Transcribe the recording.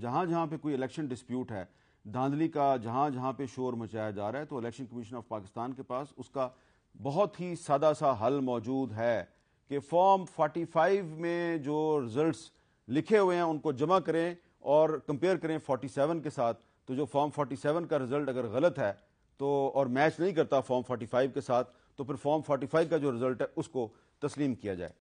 जहां जहां पे कोई इलेक्शन डिस्प्यूट है धांधली का जहां जहां पे शोर मचाया जा रहा है तो इलेक्शन कमीशन ऑफ पाकिस्तान के पास उसका बहुत ही सादा सा हल मौजूद है कि फॉर्म 45 में जो रिजल्ट्स लिखे हुए हैं उनको जमा करें और कंपेयर करें 47 के साथ तो जो फॉर्म 47 का रिजल्ट अगर गलत है तो और मैच नहीं करता फॉर्म 45 के साथ तो फिर फॉर्म 45 का जो रिजल्ट है उसको तस्लीम किया जाए